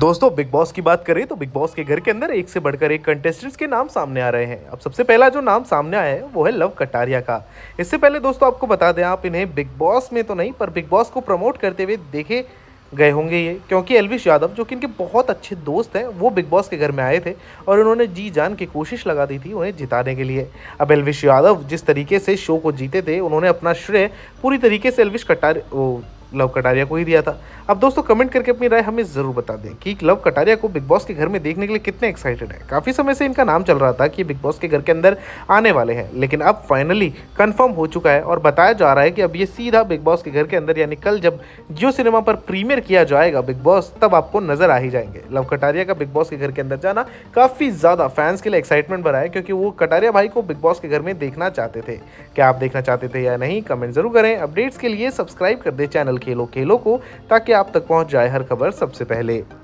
दोस्तों big boss की बात करें तो बिग बॉस के घर के अंदर एक से बढ़कर एक कंटेस्टेंट्स के नाम सामने आ रहे हैं अब सबसे पहला जो नाम सामने आया है वो है लव कटारिया का इससे पहले दोस्तों आपको बता दें आप इन्हें बिग बॉस में तो नहीं पर बिग बॉस को प्रमोट करते हुए देखे गए होंगे ये क्योंकि एलविश यादव जो कि इनके बहुत अच्छे दोस्त हैं वो बिग बॉस के घर में आए थे और उन्होंने जी जान की कोशिश लगा दी थी उन्हें जिताने के लिए अब एलविश यादव जिस तरीके से शो को जीते थे उन्होंने अपना श्रेय पूरी तरीके से एलविश कटार लव कटारिया को ही दिया था अब दोस्तों कमेंट करके अपनी राय हमें ज़रूर बता दें कि लव कटारिया को बिग बॉस के घर में देखने के लिए कितने एक्साइटेड है काफ़ी समय से इनका नाम चल रहा था कि बिग बॉस के घर के अंदर आने वाले हैं लेकिन अब फाइनली कन्फर्म हो चुका है और बताया जा रहा है कि अब ये सीधा बिग बॉस के घर के अंदर यानी कल जब जियो सिनेमा पर प्रीमियर किया जाएगा बिग बॉस तब आपको नजर आ ही जाएंगे लव कटारिया का बिग बॉस के घर के अंदर जाना काफ़ी ज़्यादा फैंस के लिए एक्साइटमेंट भरा है क्योंकि वो कटारिया भाई को बिग बॉस के घर में देखना चाहते थे क्या आप देखना चाहते थे या नहीं कमेंट जरूर करें अपडेट्स के लिए सब्सक्राइब कर दे चैनल खेलो खेलों को ताकि आप तक पहुंच जाए हर खबर सबसे पहले